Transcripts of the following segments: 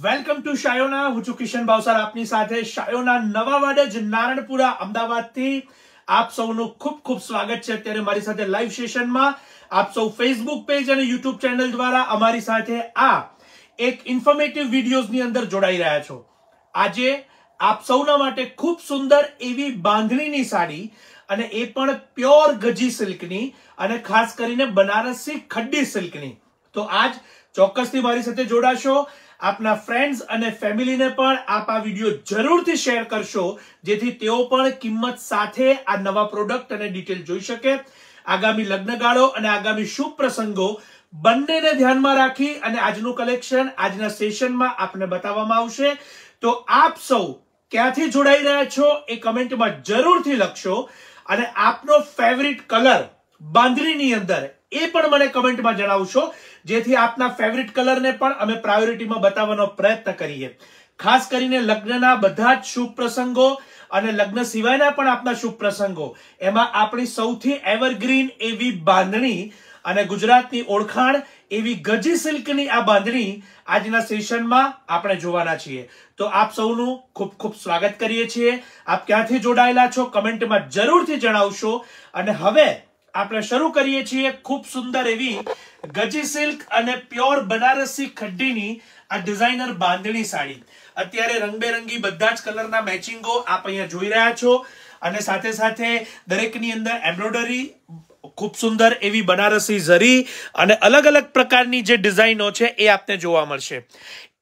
welcome to શાયોના હું છું કિશન ભાવસાર આપની સાથે શાયોના નવા વાડજ નારણપુરા અમદાવાદથી આપ સૌનું ખૂબ ખૂબ સ્વાગત છે અત્યારે મારી સાથે લાઈવ સેશનમાં આપ સૌ ફેસબુક પેજ અને યુટ્યુબ ચેનલ દ્વારા અમારી સાથે આ એક ઇન્ફોર્મેટિવ વિડીયોઝની અંદર જોડાઈ રહ્યા છો આજે આપ સૌના માટે ખૂબ સુંદર એવી બાંધણીની સાડી અને એ પણ પ્યોર ગજી સિલ્કની અને ખાસ કરીને બનારસી ખડ્ડી સિલ્કની તો આજ ચોક્કસથી મારી સાથે જોડાશો આપના ફ્રેન્ડ્સ અને ફેમિલીને પણ આપ આ વિડીયો જરૂરથી શેર કરશો જેથી તેઓ પણ કિંમત સાથે આ નવા પ્રોડક્ટ અને ડિટેલ જોઈ શકે આગામી લગ્નગાળો અને આગામી શુભ પ્રસંગો બંનેને ધ્યાનમાં રાખી અને આજનું કલેક્શન આજના સેશનમાં આપને બતાવવામાં આવશે તો આપ સૌ ક્યાંથી જોડાઈ રહ્યા છો એ કમેન્ટમાં જરૂરથી લખશો અને આપનો ફેવરિટ કલર બાંધણીની અંદર એ પણ મને કમેન્ટમાં જણાવશો જેથી આપના ફેવરિટ કલરને પણ અમે પ્રાયોરિટીમાં બતાવવાનો પ્રયત્ન કરીએ ખાસ કરીને લગ્નના બધા જ શુભ પ્રસંગો અને લગ્ન સિવાયના પણ આપના શુભ પ્રસંગો એમાં આપણી સૌથી એવરગ્રીન એવી બાંધણી અને ગુજરાતની ઓળખાણ એવી ગજી સિલ્કની આ બાંધણી આજના સેશનમાં આપણે જોવાના છીએ તો આપ સૌનું ખૂબ ખૂબ સ્વાગત કરીએ છીએ આપ ક્યાંથી જોડાયેલા છો કમેન્ટમાં જરૂરથી જણાવશો અને હવે આપણે શરૂ કરીએ છીએ ખૂબ સુંદર એવી ગજી સિલ્ક અને પ્યોર બનારસી ખડ્ડીની આ ડિઝાઇનર બાંધણી સાડી અત્યારે રંગબેરંગી બધા જ કલરના મેચિંગો આપ અહીંયા જોઈ રહ્યા છો અને સાથે સાથે દરેકની અંદર એમ્બ્રોડરી ખૂબ સુંદર એવી બનારસી ઝરી અને અલગ અલગ પ્રકારની જે ડિઝાઇનો છે એ આપને જોવા મળશે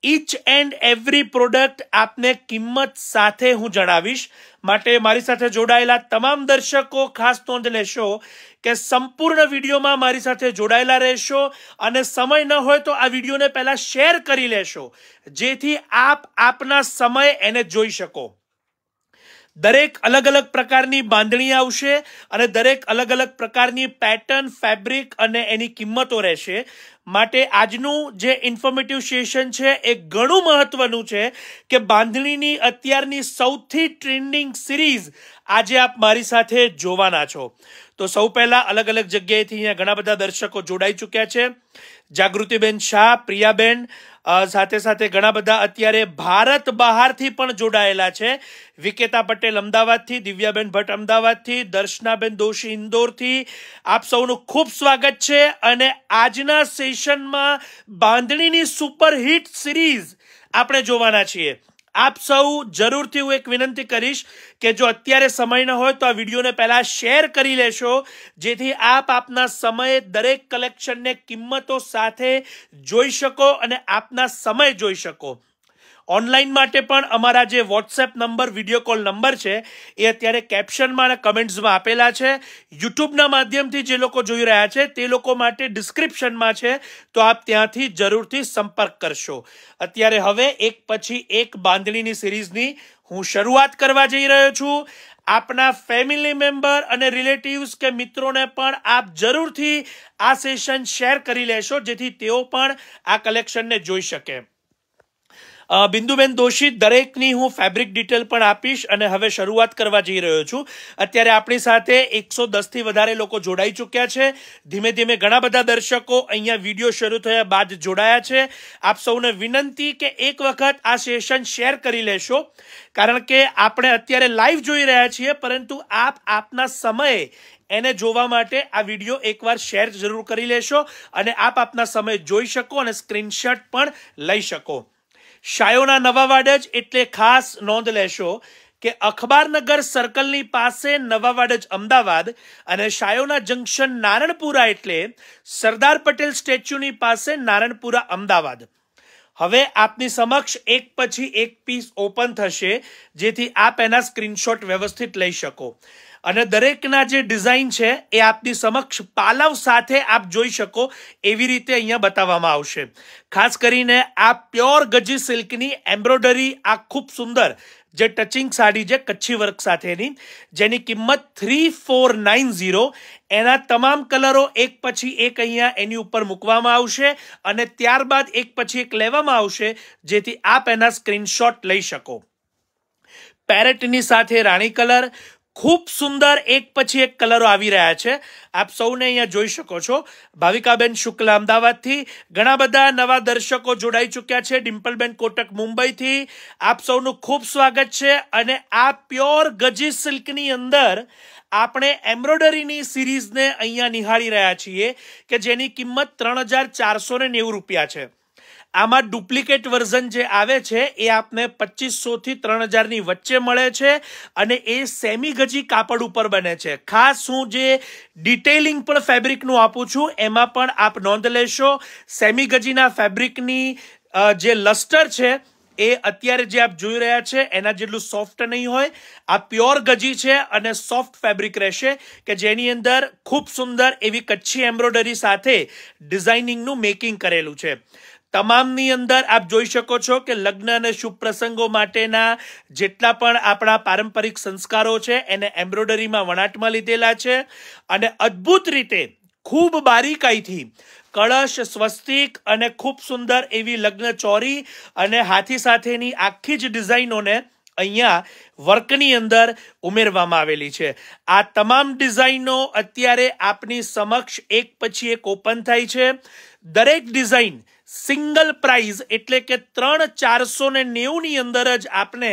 ઈચ એન્ડ એવરી પ્રોડક્ટ આપને કિંમત સાથે હું જણાવીશ માટે મારી સાથે જોડાયેલા તમામ દર્શકો ખાસ નોંધ લેશો કે સંપૂર્ણ વિડીયોમાં મારી સાથે જોડાયેલા રહેશો અને સમય ન હોય તો આ વિડીયોને પહેલાં શેર કરી લેશો જેથી આપ આપના સમય એને જોઈ શકો દરેક અલગ અલગ પ્રકારની બાંધણી આવશે અને દરેક અલગ અલગ પ્રકારની પેટર્ન ફેબ્રિક અને એની કિંમતો રહેશે માટે આજનું જે ઇન્ફોર્મેટિવ સેશન છે એ ઘણું મહત્વનું છે કે બાંધણીની અત્યારની સૌથી ટ્રેન્ડિંગ સિરીઝ આજે આપ મારી સાથે જોવાના છો તો સૌ પહેલાં અલગ અલગ જગ્યાએથી અહીંયા ઘણા બધા દર્શકો જોડાઈ ચૂક્યા છે જાગૃતિબેન શાહ પ્રિયાબેન સાથે સાથે ઘણા બધા અત્યારે ભારત બહારથી પણ જોડાયેલા છે વિકેતા પટેલ અમદાવાદથી દિવ્યાબેન ભટ્ટ અમદાવાદથી દર્શનાબેન દોશી ઇન્દોરથી આપ સૌનું ખૂબ સ્વાગત છે અને આજના સેશનમાં બાંધણીની સુપરહિટ સિરીઝ આપણે જોવાના છીએ આપ સૌ જરૂરથી હું એક વિનંતી કરીશ કે જો અત્યારે સમય ન હોય તો આ વિડીયોને પહેલાં શેર કરી લેશો જેથી આપ આપના સમયે દરેક કલેક્શનને કિંમતો સાથે જોઈ શકો અને આપના સમય જોઈ શકો ઓનલાઈન માટે પણ અમારા જે WhatsApp number video call number છે એ અત્યારે કેપ્શનમાં અને કમેન્ટ્સમાં આપેલા છે યુટ્યુબના માધ્યમથી જે લોકો જોઈ રહ્યા છે તે લોકો માટે ડિસ્ક્રિપ્શનમાં છે તો આપ ત્યાંથી જરૂરથી સંપર્ક કરશો અત્યારે હવે એક પછી એક બાંધણીની સિરીઝની હું શરૂઆત કરવા જઈ રહ્યો છું આપના ફેમિલી મેમ્બર અને રિલેટિવ્સ કે મિત્રોને પણ આપ જરૂરથી આ સેશન શેર કરી લેશો જેથી તેઓ પણ આ કલેક્શનને જોઈ શકે બિંદુબેન દોશી દરેકની હું ફેબ્રિક ડિટેલ પણ આપીશ અને હવે શરૂઆત કરવા જઈ રહ્યો છું અત્યારે આપણી સાથે એકસો દસથી વધારે લોકો જોડાઈ ચૂક્યા છે ધીમે ધીમે ઘણા બધા દર્શકો અહીંયા વિડીયો શરૂ થયા બાદ જોડાયા છે આપ સૌને વિનંતી કે એક વખત આ સેશન શેર કરી લેશો કારણ કે આપણે અત્યારે લાઈવ જોઈ રહ્યા છીએ પરંતુ આપ આપના સમયે એને જોવા માટે આ વિડીયો એકવાર શેર જરૂર કરી લેશો અને આપ આપના સમય જોઈ શકો અને સ્ક્રીનશોટ પણ લઈ શકો શાયોના નવા વાડજ એટલે ખાસ નોંધ લેશો કે અખબારનગર સર્કલની પાસે નવા વાડજ અમદાવાદ અને શાયોના જંકશન નારણપુરા એટલે સરદાર પટેલ સ્ટેચ્યુની પાસે નારણપુરા અમદાવાદ હવે આપની સમક્ષ એક પછી એક પીસ ઓપન થશે જેથી આપ એના સ્ક્રીનશોટ વ્યવસ્થિત લઈ શકો અને દરેકના જે ડિઝાઇન છે એ આપની સમક્ષ પાલવ સાથે આપ જોઈ શકો એવી રીતે અહીંયા બતાવવામાં આવશે ખાસ કરીને આ પ્યોર ગજી સિલ્કની એમ્બ્રોડરી આ ખૂબ સુંદર જે ટચિંગ સાડી છે કચ્છી વર્ક સાથેની જેની કિંમત થ્રી ફોર નાઇન ઝીરો એના તમામ કલરો એક પછી એક અહીંયા એની ઉપર મૂકવામાં આવશે અને ત્યારબાદ એક પછી એક લેવામાં આવશે જેથી આપ એના સ્ક્રીનશોટ લઈ શકો પેરેટની સાથે રાણી કલર ખૂબ સુંદર એક પછી એક કલરો આવી રહ્યા છે આપ સૌને અહીંયા જોઈ શકો છો ભાવિકાબેન શુક્લા અમદાવાદથી ઘણા બધા નવા દર્શકો જોડાઈ ચૂક્યા છે ડિમ્પલબેન કોટક મુંબઈથી આપ સૌનું ખૂબ સ્વાગત છે અને આ પ્યોર ગજી સિલ્કની અંદર આપણે એમ્બ્રોડરીની સિરીઝને અહીંયા નિહાળી રહ્યા છીએ કે જેની કિંમત ત્રણ હજાર ચારસો ને નેવું રૂપિયા છે આમાં ડુપ્લિકેટ વર્ઝન જે આવે છે એ આપને પચીસોથી ત્રણ હજારની વચ્ચે મળે છે અને એ સેમી ગજી કાપડ ઉપર બને છે ખાસ હું જે ડિટેલિંગ પણ ફેબ્રિકનું આપું છું એમાં પણ આપ નોંધ લેશો સેમી ગજીના ફેબ્રિકની જે લસ્ટર છે એ અત્યારે જે આપ જોઈ રહ્યા છે એના જેટલું સોફ્ટ નહીં હોય આ પ્યોર ગજી છે અને સોફ્ટ ફેબ્રિક રહેશે કે જેની અંદર ખૂબ સુંદર એવી કચ્છી એમ્બ્રોઇડરી સાથે ડિઝાઇનિંગનું મેકિંગ કરેલું છે તમામની અંદર આપ જોઈ શકો છો કે લગ્ન અને શુભ પ્રસંગો માટેના જેટલા પણ આપણા પારંપરિક સંસ્કારો છે એને એમ્બ્રોડરીમાં વણાટમાં લીધેલા છે અને અદ્ભુત રીતે ખૂબ બારીકાઈથી કળશ સ્વસ્તિક અને ખૂબ સુંદર એવી લગ્ન ચોરી અને હાથી સાથેની આખી જ ડિઝાઇનોને અહીંયા વર્કની અંદર ઉમેરવામાં આવેલી છે આ તમામ ડિઝાઇનો અત્યારે આપની સમક્ષ એક પછી એક ઓપન થાય છે દરેક ડિઝાઇન સિંગલ પ્રાઇઝ એટલે કે ત્રણ ચારસો ને નેવુંની અંદર જ આપને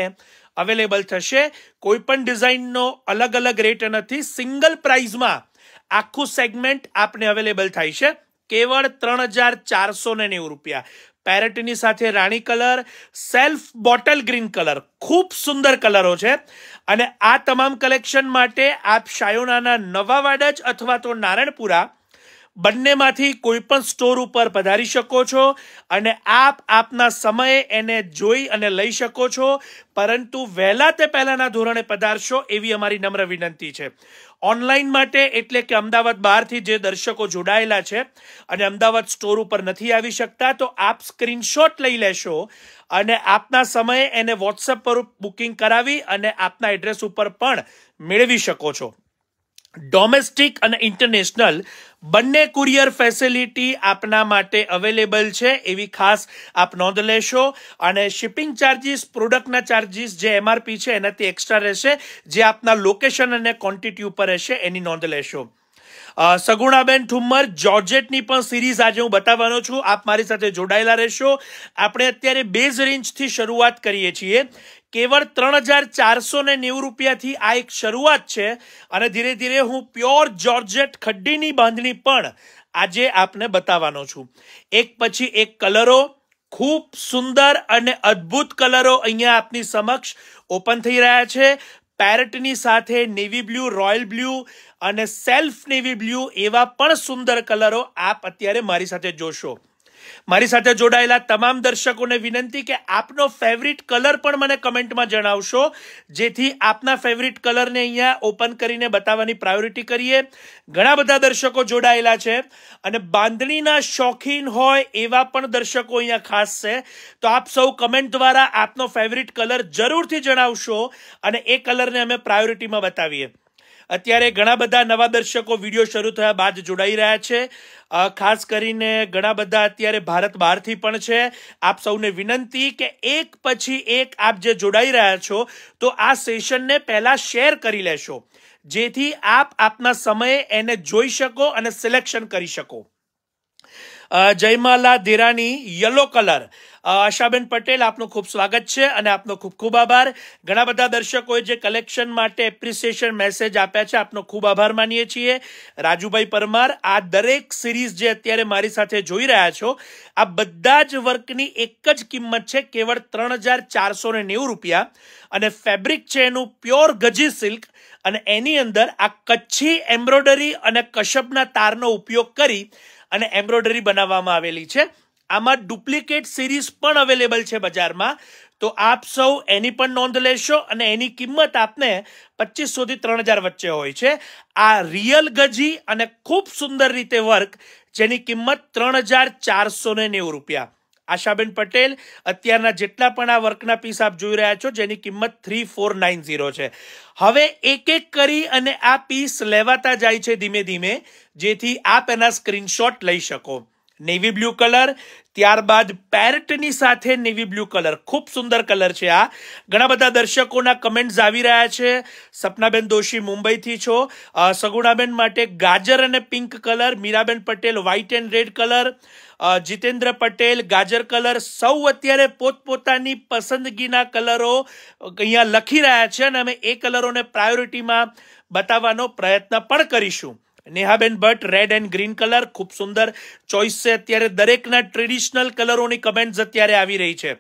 અવેલેબલ થશે કોઈ પણ ડિઝાઇનનો અલગ અલગ રેટ નથી સિંગલ પ્રાઇઝમાં આખું સેગમેન્ટ આપને અવેલેબલ થાય છે કેવળ ત્રણ હજાર ચારસો ને નેવું રૂપિયા પેરેટની સાથે રાણી colour self bottle green colour ખૂબ સુંદર કલરો છે અને આ તમામ કલેક્શન માટે આપ શાયોનાના નવા વાડજ અથવા તો નારણપુરા બંનેમાંથી કોઈ પણ સ્ટોર ઉપર પધારી શકો છો અને આપ આપના સમયે એને જોઈ અને લઈ શકો છો પરંતુ વહેલા તે પહેલાંના ધોરણે પધારશો એવી અમારી નમ્ર વિનંતી છે ઓનલાઈન માટે એટલે કે અમદાવાદ બહારથી જે દર્શકો જોડાયેલા છે અને અમદાવાદ સ્ટોર ઉપર નથી આવી શકતા તો આપ સ્ક્રીનશોટ લઈ લેશો અને આપના સમયે એને વોટ્સઅપ પર બુકિંગ કરાવી અને આપના એડ્રેસ ઉપર પણ મેળવી શકો છો ડોમેસ્ટિક અને ઇન્ટરનેશનલ બંને કુરિયર ફેસિલિટી આપના માટે અવેલેબલ છે એવી ખાસ આપ નોંધ લેશો અને શિપિંગ ચાર્જિસ પ્રોડક્ટના ચાર્જિસ જે એમઆરપી છે એનાથી એક્સ્ટ્રા રહેશે જે આપના લોકેશન અને ક્વોન્ટિટી ઉપર રહેશે એની નોંધ લેશો સગુણાબેન ઠુમ્મર જોર્જેટની પણ સિરીઝ આજે હું બતાવવાનો છું આપ મારી સાથે જોડાયેલા રહેશો આપણે અત્યારે બેઝ રેન્જથી શરૂઆત કરીએ છીએ કેવળ ત્રણ હજાર ચારસો ને નેવું રૂપિયાથી આ એક શરૂઆત છે અને ધીરે ધીરે હું પ્યોર જોર્જેટ ખડ્ડીની બાંધણી પણ આજે આપને બતાવવાનો છું એક પછી એક કલરો ખૂબ સુંદર અને અદ્ભુત કલરો અહીંયા આપની સમક્ષ ઓપન થઈ રહ્યા છે પેરેટની સાથે નેવી બ્લુ રોયલ બ્લુ અને સેલ્ફ નેવી બ્લુ એવા પણ સુંદર કલરો આપ અત્યારે મારી સાથે જોશો મારી સાથે જોડાયેલા તમામ દર્શકોને વિનંતી કે આપનો ફેવરિટ કલર પણ મને કમેન્ટમાં જણાવશો જેથી આપના ફેવરિટ કલરને અહીંયા ઓપન કરીને બતાવવાની પ્રાયોરિટી કરીએ ઘણા બધા દર્શકો જોડાયેલા છે અને બાંધણીના શોખીન હોય એવા પણ દર્શકો અહીંયા ખાસ છે તો આપ સૌ કમેન્ટ દ્વારા આપનો ફેવરિટ કલર જરૂરથી જણાવશો અને એ કલરને અમે પ્રાયોરિટીમાં બતાવીએ અત્યારે ઘણા બધા નવા દર્શકો વિડીયો શરૂ થયા બાદ જોડાઈ રહ્યા છે ખાસ કરીને ઘણા બધા અત્યારે ભારત બહારથી પણ છે આપ સૌને વિનંતી કે એક પછી એક આપ જે જોડાઈ રહ્યા છો તો આ સેશનને પહેલાં શેર કરી લેશો જેથી આપ આપના સમયે એને જોઈ શકો અને સિલેક્શન કરી શકો જયમાલા ધીરાની યલો કલર આશાબેન પટેલ આપનું ખૂબ સ્વાગત છે અને આપનો ખૂબ ખૂબ આભાર ઘણા બધા દર્શકોએ જે કલેક્શન માટે એપ્રિસિએશન મેસેજ આપ્યા છે આપનો ખૂબ આભાર માનીએ છીએ રાજુભાઈ પરમાર આ દરેક સિરીઝ જે અત્યારે મારી સાથે જોઈ રહ્યા છો આ બધા જ વર્કની એક જ કિંમત છે કેવળ ત્રણ હજાર ચારસો ને નેવું રૂપિયા અને ફેબ્રિક છે એનું પ્યોર ગજી સિલ્ક અને એની અંદર આ કચ્છી એમ્બ્રોડરી અને કશ્યપના તારનો ઉપયોગ કરી અને એમ્બ્રોડરી બનાવવામાં આવેલી છે આમાં ડુપ્લિકેટ સિરીઝ પણ અવેલેબલ છે બજારમાં તો આપ સૌ એની પણ નોંધ લેશો અને એની કિંમત આપને પચીસોથી ત્રણ હજાર વચ્ચે હોય છે આ રિયલ ગજી અને ખૂબ સુંદર રીતે વર્ક જેની કિંમત ત્રણ હજાર ચારસો ને નેવું રૂપિયા આશાબેન પટેલ અત્યારના જેટલા પણ આ વર્કના પીસ આપ જોઈ રહ્યા છો જેની કિંમત થ્રી ફોર નાઇન ઝીરો છે હવે એક એક કરી અને આ પીસ લેવાતા જાય છે ધીમે ધીમે જેથી આપ એના સ્ક્રીનશોટ લઈ શકો નેવી બ્લુ કલર ત્યારબાદ પેરેટની સાથે નેવી બ્લુ કલર ખૂબ સુંદર કલર છે આ ઘણા બધા દર્શકોના કમેન્ટ્સ આવી રહ્યા છે સપનાબેન દોશી મુંબઈથી છો સગુણાબેન માટે ગાજર અને pink colour Meeraben Patel white and red colour Jitendra Patel ગાજર કલર સૌ અત્યારે પોતપોતાની પસંદગીના કલરો અહીંયા લખી રહ્યા છે અને અમે એ કલરોને પ્રાયોરિટીમાં બતાવવાનો પ્રયત્ન પણ કરીશું Nehaben Bhatt red and green colour ખૂબ સુંદર ચોઈસ છે અત્યારે દરેકના ટ્રેડિશનલ કલરોની કમેન્ટ્સ અત્યારે આવી રહી છે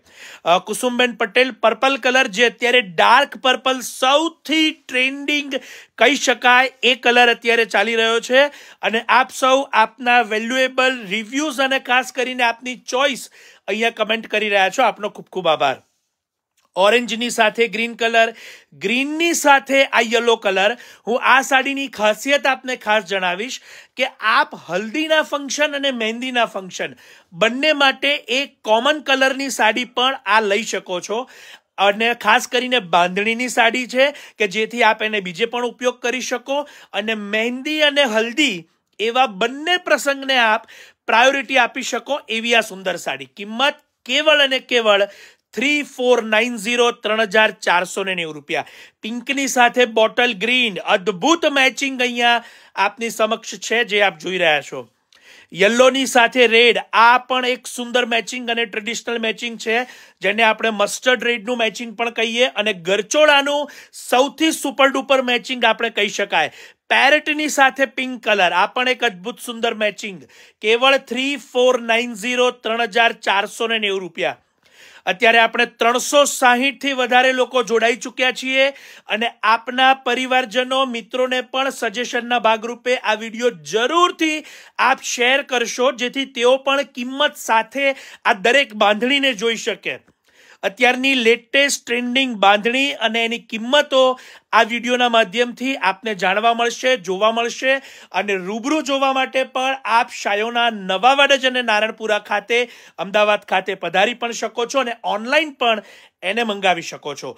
કુસુમબેન પટેલ પર્પલ કલર જે અત્યારે ડાર્ક પર્પલ સૌથી ટ્રેન્ડિંગ કહી શકાય એ કલર અત્યારે ચાલી રહ્યો છે અને આપ સૌ આપના વેલ્યુએબલ રિવ્યૂઝ અને ખાસ કરીને આપની ચોઈસ અહીંયા કમેન્ટ કરી રહ્યા છો આપનો ખૂબ ખૂબ આભાર ઓરેન્જની સાથે ગ્રીન કલર ગ્રીનની સાથે આ યલો કલર હું આ સાડીની ખાસિયત આપને ખાસ જણાવીશ કે આપ હલ્દીના ફંક્શન અને મહેંદીના ફંક્શન બંને માટે એક કોમન કલરની સાડી પણ આ લઈ શકો છો અને ખાસ કરીને બાંધણીની સાડી છે કે જેથી આપ એને બીજે પણ ઉપયોગ કરી શકો અને મહેંદી અને હલ્દી એવા બંને પ્રસંગને આપ પ્રાયોરિટી આપી શકો એવી આ સુંદર સાડી કિંમત કેવળ અને કેવળ થ્રી ફોર નાઇન ઝીરો ત્રણ હજાર ચારસો ને નેવું રૂપિયા પિંકની સાથે બોટલ ગ્રીન અદ્ભુત મેચિંગ અહીંયા આપની સમક્ષ છે જે આપ જોઈ રહ્યા છો યલોની સાથે રેડ આ પણ એક સુંદર મેચિંગ અને ટ્રેડિશનલ મેચિંગ છે જેને આપણે મસ્ટર્ડ રેડનું મેચિંગ પણ કહીએ અને ગરચોળાનું સૌથી સુપર ડુપર મેચિંગ આપણે કહી શકાય પેરેટની સાથે પિંક કલર આ પણ એક અદ્ભુત સુંદર મેચિંગ કેવળ થ્રી ફોર નાઇન ઝીરો ત્રણ હજાર ચારસો ને નેવું રૂપિયા અત્યારે આપણે ત્રણસો સાહીઠથી વધારે લોકો જોડાઈ ચૂક્યા છીએ અને આપના પરિવારજનો મિત્રોને પણ સજેશનના ભાગરૂપે આ વિડીયો જરૂરથી આપ શેર કરશો જેથી તેઓ પણ કિંમત સાથે આ દરેક બાંધણીને જોઈ શકે અત્યારની લેટેસ્ટ ટ્રેન્ડિંગ બાંધણી અને એની કિંમતો આ વિડીયોના માધ્યમથી આપને જાણવા મળશે જોવા મળશે અને રૂબરૂ જોવા માટે પણ આપ શાયોના નવા વડજ અને નારણપુરા ખાતે અમદાવાદ ખાતે પધારી પણ શકો છો અને ઓનલાઈન પણ એને મંગાવી શકો છો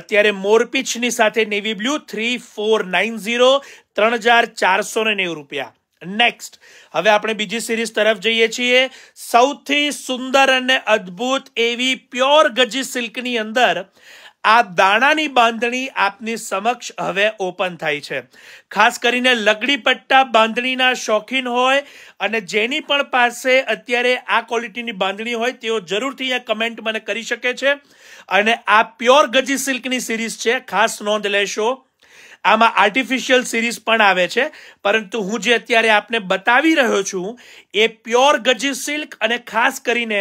અત્યારે મોરપીચની સાથે navy blue three four nine zero ત્રણ હજાર ચારસો ને નેવું રૂપિયા નેક્સ્ટ હવે આપણે બીજી સિરીઝ તરફ જઈએ છીએ સૌથી સુંદર અને અદ્ભુત એવી પ્યોર ગજી સિલ્કની અંદર આ દાણાની બાંધણી આપની સમક્ષ હવે ઓપન થાય છે ખાસ કરીને લગડી પટ્ટા બાંધણીના શોખીન હોય અને જેની પણ પાસે અત્યારે આ ક્વોલિટીની બાંધણી હોય તેઓ જરૂરથી અહીંયા કમેન્ટ મને કરી શકે છે અને આ પ્યોર ગજી સિલ્કની સિરીઝ છે ખાસ નોંધ લેશો આમાં આર્ટિફિશિયલ સિરીઝ પણ આવે છે પરંતુ હું જે અત્યારે આપને બતાવી રહ્યો છું એ પ્યોર ગજી સિલ્ક અને ખાસ કરીને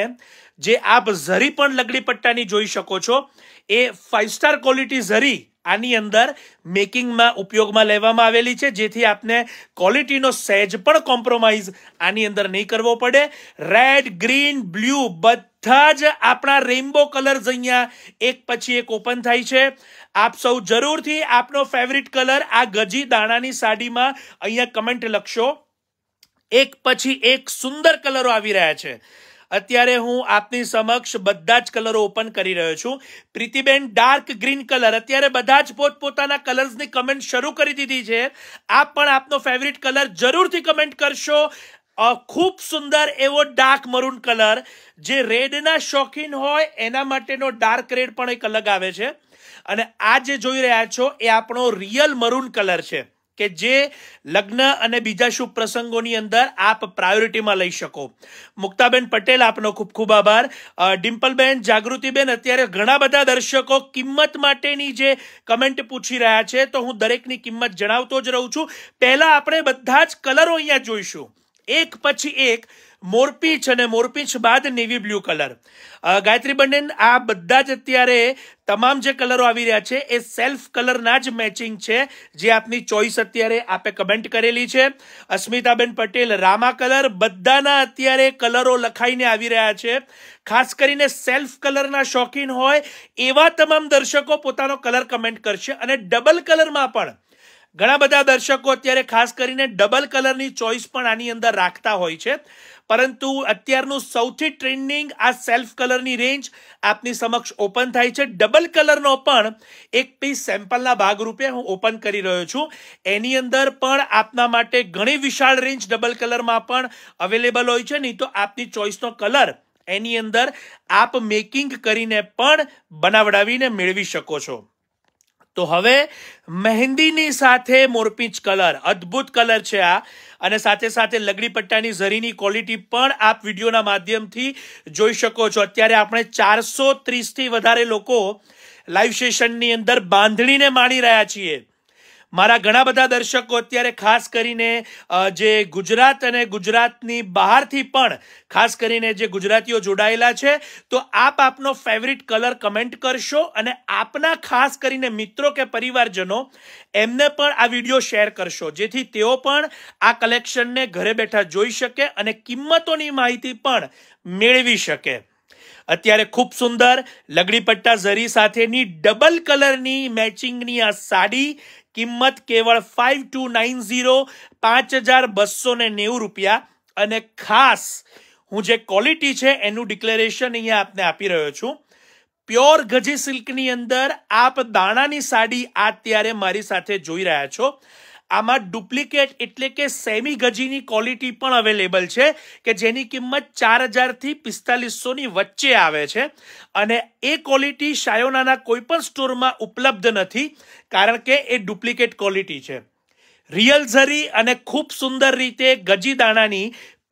જે આપ ઝરી પણ લગડી પટ્ટાની જોઈ શકો છો એ ફાઇવ સ્ટાર ક્વોલિટી ઝરી આની અંદર મેકિંગમાં ઉપયોગમાં લેવામાં આવેલી છે જેથી આપને ક્વોલિટીનો સહેજ પણ કોમ્પ્રોમાઇઝ આની અંદર નહીં કરવો પડે રેડ ગ્રીન બ્લુ બધા જ આપણા રેઇનબો કલર્સ અહીંયા એક પછી એક ઓપન થાય છે આપ સૌ જરૂરથી આપનો ફેવરિટ કલર આ ગજી દાણાની સાડીમાં અહીંયા કમેન્ટ લખશો એક પછી એક સુંદર કલરો આવી રહ્યા છે અત્યારે હું આપની સમક્ષ બધા જ કલરો ઓપન કરી રહ્યો છું પ્રીતિબેન ડાર્ક ગ્રીન કલર અત્યારે બધા જ પોતપોતાના કલર્સની કમેન્ટ શરૂ કરી દીધી છે આપ પણ આપનો ફેવરિટ કલર જરૂરથી કમેન્ટ કરશો ખૂબ સુંદર એવો ડાર્ક મરૂન કલર જે રેડના શોખીન હોય એના માટેનો ડાર્ક રેડ પણ એક અલગ આવે છે અને આ જે જોઈ રહ્યા છો એ આપણો રિયલ મરૂન કલર છે કે જે લગ્ન અને બીજા શુભ પ્રસંગોની અંદર આપ પ્રાયોરિટીમાં લઈ શકો મુક્તાબેન પટેલ આપનો ખૂબ ખૂબ આભાર ડિમ્પલબેન જાગૃતિબેન અત્યારે ઘણા બધા દર્શકો કિંમત માટેની જે કમેન્ટ પૂછી રહ્યા છે તો હું દરેકની કિંમત જણાવતો જ રહું છું પહેલાં આપણે બધા જ કલરો અહીંયા જોઈશું એક પછી એક મોરપીંછ અને મોરપીંછ બાદ નેવી બ્લુ કલર ગાયત્રી બનેન આ બધા જ અત્યારે તમામ જે કલરો આવી રહ્યા છે એ સેલ્ફ કલરના જ મેચિંગ છે જે આપની ચોઇસ અત્યારે આપે કમેન્ટ કરેલી છે અસ્મિતાબેન પટેલ રામા કલર બધાના અત્યારે કલરો લખાઈને આવી રહ્યા છે ખાસ કરીને સેલ્ફ કલરના શોખીન હોય એવા તમામ દર્શકો પોતાનો કલર કમેન્ટ કરશે અને ડબલ કલરમાં પણ ઘણા બધા દર્શકો અત્યારે ખાસ કરીને ડબલ કલરની ચોઇસ પણ આની અંદર રાખતા હોય છે પરંતુ અત્યારનું સૌથી ટ્રેન્ડિંગ આ સેલ્ફ કલરની રેન્જ આપની સમક્ષ ઓપન થાય છે ડબલ કલરનો પણ એક પીસ સેમ્પલના ભાગરૂપે હું ઓપન કરી રહ્યો છું એની અંદર પણ આપના માટે ઘણી વિશાળ રેન્જ ડબલ કલરમાં પણ અવેલેબલ હોય છે નહીં તો આપની ચોઈસનો કલર એની અંદર આપ મેકિંગ કરીને પણ બનાવડાવીને મેળવી શકો છો તો હવે મહેંદીની સાથે મોરપીંચ કલર અદ્ભુત કલર છે આ અને સાથે સાથે લગડી પટ્ટાની ઝરીની ક્વોલિટી પણ આપ વિડીયોના માધ્યમથી જોઈ શકો છો અત્યારે આપણે ચારસો ત્રીસથી વધારે લોકો લાઈવ સેશનની અંદર બાંધણીને માણી રહ્યા છીએ મારા ઘણા બધા દર્શકો અત્યારે ખાસ કરીને જે ગુજરાત અને ગુજરાતની બહારથી પણ ખાસ કરીને જે ગુજરાતીઓ જોડાયેલા છે તો આપ આપનો ફેવરિટ કલર કમેન્ટ કરશો અને આપના ખાસ કરીને મિત્રો કે પરિવારજનો એમને પણ આ વિડીયો શેર કરશો જેથી તેઓ પણ આ કલેક્શનને ઘરે બેઠા જોઈ શકે અને કિંમતોની માહિતી પણ મેળવી શકે અત્યારે ખૂબ સુંદર લગડીપટ્ટા ઝરી સાથેની ડબલ કલરની મેચિંગની આ સાડી કિંમત કેવળ ફાઇવ ટુ નાઇન ઝીરો પાંચ હજાર બસો ને નેવું રૂપિયા અને ખાસ હું જે ક્વોલિટી છે એનું ડિક્લેરેશન અહીંયા આપને આપી રહ્યો છું પ્યોર ગજી સિલ્કની અંદર આપ દાણાની સાડી આ અત્યારે મારી સાથે જોઈ રહ્યા છો આમાં ડુપ્લિકેટ એટલે કે સેમી ગજીની ક્વોલિટી પણ અવેલેબલ છે કે જેની કિંમત ચાર હજારથી પિસ્તાલીસોની વચ્ચે આવે છે અને એ ક્વોલિટી શાયોનાના કોઈપણ સ્ટોરમાં ઉપલબ્ધ નથી કારણ કે એ ડુપ્લિકેટ ક્વોલિટી છે રિયલ ઝરી અને ખૂબ સુંદર રીતે ગજી દાણાની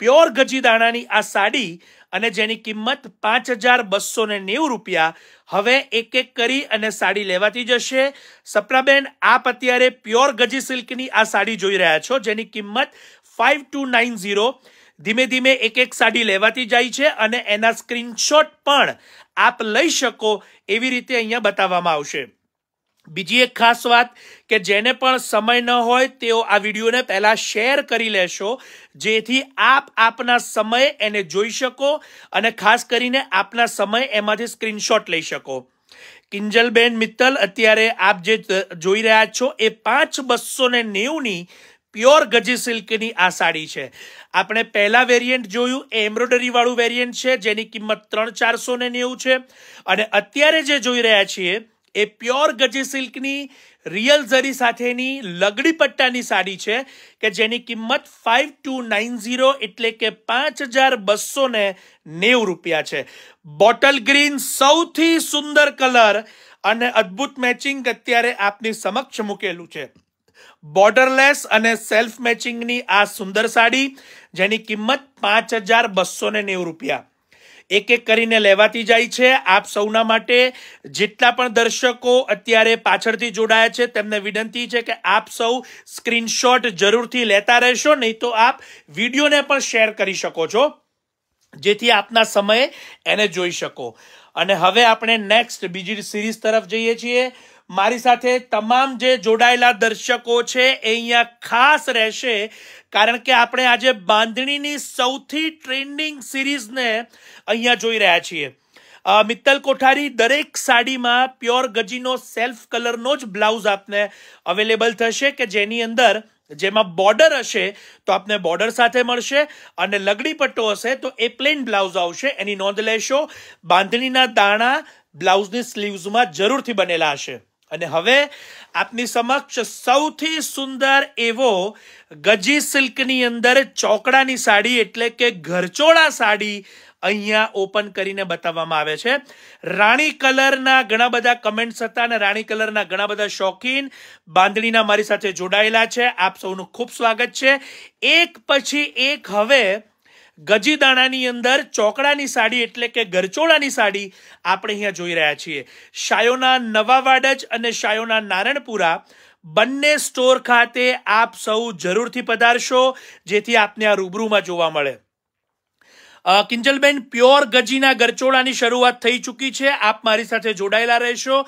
પ્યોર ગજી દાણાની આ સાડી અને જેની કિંમત પાંચ હજાર બસો ને નેવું રૂપિયા હવે એક એક કરી અને સાડી લેવાતી જશે સપનાબેન આપ અત્યારે પ્યોર ગજી સિલ્કની આ સાડી જોઈ રહ્યા છો જેની કિંમત ફાઇવ ટુ નાઇન ઝીરો ધીમે ધીમે એક એક સાડી લેવાતી જાય છે અને એના સ્ક્રીનશોટ પણ આપ લઈ શકો એવી રીતે અહીંયા બતાવવામાં આવશે બીજી એક ખાસ વાત કે જેને પણ સમય ન હોય તેઓ આ વિડીયોને પહેલાં શેર કરી લેશો જેથી આપ આપના સમય એને જોઈ શકો અને ખાસ કરીને આપના સમય એમાંથી સ્ક્રીનશોટ લઈ શકો કિંજલબેન મિત્તલ અત્યારે આપ જે જોઈ રહ્યા છો એ પાંચ બસો ને નેવુંની પ્યોર ગજી સિલ્કની આ સાડી છે આપણે પહેલા વેરિયન્ટ જોયું એ એમ્બ્રોઇડરીવાળું વેરિયન્ટ છે જેની કિંમત ત્રણ ચારસો ને નેવું છે અને અત્યારે જે જોઈ રહ્યા છીએ એ પ્યોર ગજી સિલ્કની રિયલ ઝરી સાથેની લગડી પટ્ટાની સાડી છે કે જેની કિંમત ફાઇવ ટુ નાઇન ઝીરો એટલે કે પાંચ હજાર બસો ને નેવું રૂપિયા છે બોટલ ગ્રીન સૌથી સુંદર કલર અને અદ્ભુત મેચિંગ અત્યારે આપની સમક્ષ મૂકેલું છે બોર્ડરલેસ અને સેલ્ફ મેચિંગની આ સુંદર સાડી જેની કિંમત પાંચ હજાર બસો ને નેવું રૂપિયા એક એક કરીને લેવાતી જાય છે આપ સૌના માટે જેટલા પણ દર્શકો અત્યારે પાછળથી જોડાયા છે તેમને વિનંતી છે કે આપ સૌ સ્ક્રીનશોટ જરૂરથી લેતા રહેશો નહીં તો આપ વિડીયોને પણ શેર કરી શકો છો જેથી આપના સમયે એને જોઈ શકો અને હવે આપણે નેક્સ્ટ બીજી સિરીઝ તરફ જઈએ છીએ મારી સાથે તમામ જે જોડાયેલા દર્શકો છે એ અહીંયા ખાસ રહેશે કારણ કે આપણે આજે બાંધણીની સૌથી ટ્રેન્ડિંગ સિરીઝને અહીંયા જોઈ રહ્યા છીએ મિત્તલ કોઠારી દરેક સાડીમાં પ્યોર ગજીનો સેલ્ફ કલરનો જ બ્લાઉઝ આપને અવેલેબલ થશે કે જેની અંદર જેમાં બોર્ડર હશે તો આપને બોર્ડર સાથે મળશે અને લગડી પટ્ટો હશે તો એ પ્લેન બ્લાઉઝ આવશે એની નોંધ લેશો બાંધણીના દાણા બ્લાઉઝની સ્લીવ્સમાં જરૂરથી બનેલા હશે અને હવે આપની સમક્ષ સૌથી સુંદર એવો ગજી સિલ્કની અંદર ચોકડાની સાડી એટલે કે ઘરચોળા સાડી અહીંયા ઓપન કરીને બતાવવામાં આવે છે રાણી કલરના ઘણા બધા કમેન્ટ્સ હતા અને રાણી કલરના ઘણા બધા શોખીન બાંધણીના મારી સાથે જોડાયેલા છે આપ સૌનું ખૂબ સ્વાગત છે એક પછી એક હવે ગજીદાણાની અંદર ચોકડાની સાડી એટલે કે ગરચોળાની સાડી આપણે અહીંયા જોઈ રહ્યા છીએ શાયોના નવાવાડજ અને શાયોના નારણપુરા બંને સ્ટોર ખાતે આપ સૌ જરૂરથી પધારશો જેથી આપને આ રૂબરૂમાં જોવા મળે કિંજલબેન પ્યોર ગજીના ગરચોળાની શરૂઆત થઈ ચૂકી છે આપ મારી સાથે જોડાયેલા રહેશો